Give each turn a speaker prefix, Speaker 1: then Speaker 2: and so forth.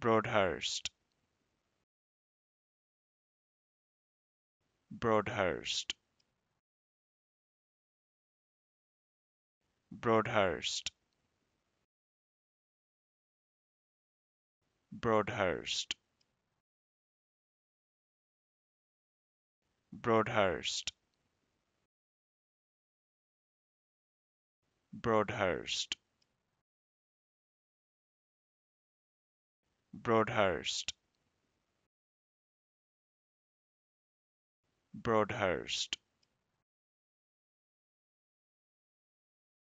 Speaker 1: Broadhurst Broadhurst Broadhurst Broadhurst Broadhurst Broadhurst Broadhurst Broadhurst